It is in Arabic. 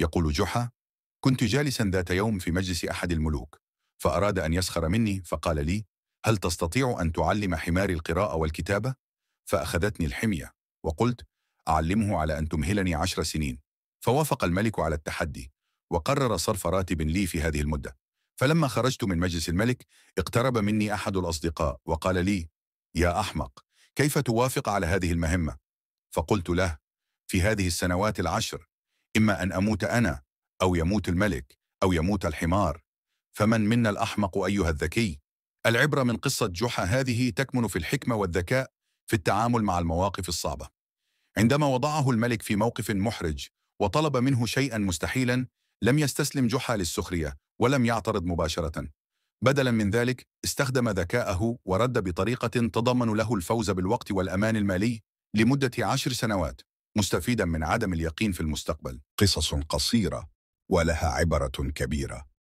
يقول جحا كنت جالسا ذات يوم في مجلس أحد الملوك فأراد أن يسخر مني فقال لي هل تستطيع أن تعلم حماري القراءة والكتابة؟ فأخذتني الحمية وقلت أعلمه على أن تمهلني عشر سنين فوافق الملك على التحدي وقرر صرف راتب لي في هذه المدة فلما خرجت من مجلس الملك اقترب مني أحد الأصدقاء وقال لي يا أحمق كيف توافق على هذه المهمة؟ فقلت له في هذه السنوات العشر إما أن أموت أنا أو يموت الملك أو يموت الحمار فمن منا الأحمق أيها الذكي؟ العبرة من قصة جحا هذه تكمن في الحكمة والذكاء في التعامل مع المواقف الصعبة عندما وضعه الملك في موقف محرج وطلب منه شيئا مستحيلا لم يستسلم جحا للسخرية ولم يعترض مباشرة بدلا من ذلك استخدم ذكاءه ورد بطريقة تضمن له الفوز بالوقت والأمان المالي لمدة عشر سنوات مستفيدا من عدم اليقين في المستقبل قصص قصيره ولها عبره كبيره